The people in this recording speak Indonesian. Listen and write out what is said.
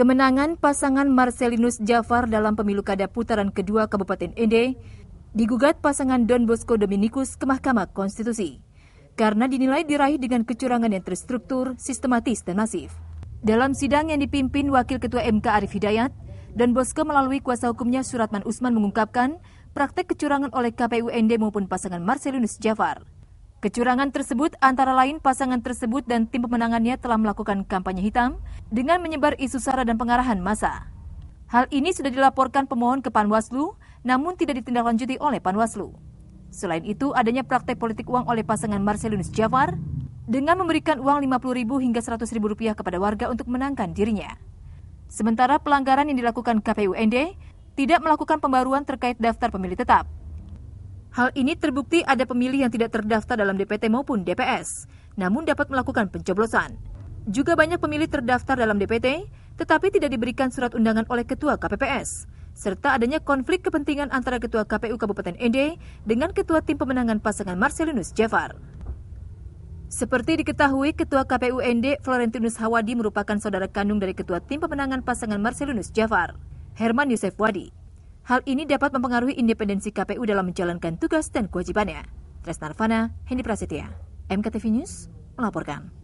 Kemenangan pasangan Marcelinus Jafar dalam pemilu kada putaran kedua Kabupaten Ende digugat pasangan Don Bosco Dominikus ke Mahkamah Konstitusi karena dinilai diraih dengan kecurangan yang terstruktur, sistematis, dan masif. Dalam sidang yang dipimpin Wakil Ketua MK Arif Hidayat, Don Bosco melalui kuasa hukumnya Suratman Usman mengungkapkan praktek kecurangan oleh KPU Ende maupun pasangan Marcelinus Jafar. Kecurangan tersebut antara lain pasangan tersebut dan tim pemenangannya telah melakukan kampanye hitam dengan menyebar isu sara dan pengarahan massa. Hal ini sudah dilaporkan pemohon ke Panwaslu, namun tidak ditindaklanjuti oleh Panwaslu. Selain itu, adanya praktek politik uang oleh pasangan Marcelinus Jafar dengan memberikan uang Rp50.000 hingga Rp100.000 kepada warga untuk menangkan dirinya. Sementara pelanggaran yang dilakukan KPU KPUND tidak melakukan pembaruan terkait daftar pemilih tetap. Hal ini terbukti ada pemilih yang tidak terdaftar dalam DPT maupun DPS, namun dapat melakukan pencoblosan. Juga banyak pemilih terdaftar dalam DPT, tetapi tidak diberikan surat undangan oleh Ketua KPPS, serta adanya konflik kepentingan antara Ketua KPU Kabupaten Ende dengan Ketua Tim Pemenangan Pasangan Marcelinus Jafar. Seperti diketahui, Ketua KPU ND Florentinus Hawadi merupakan saudara kandung dari Ketua Tim Pemenangan Pasangan Marcelinus Jafar, Herman Yusef Wadi. Hal ini dapat mempengaruhi independensi KPU dalam menjalankan tugas dan kewajibannya. Tresnarvana, Hendi Prasetya, MKTV News, melaporkan.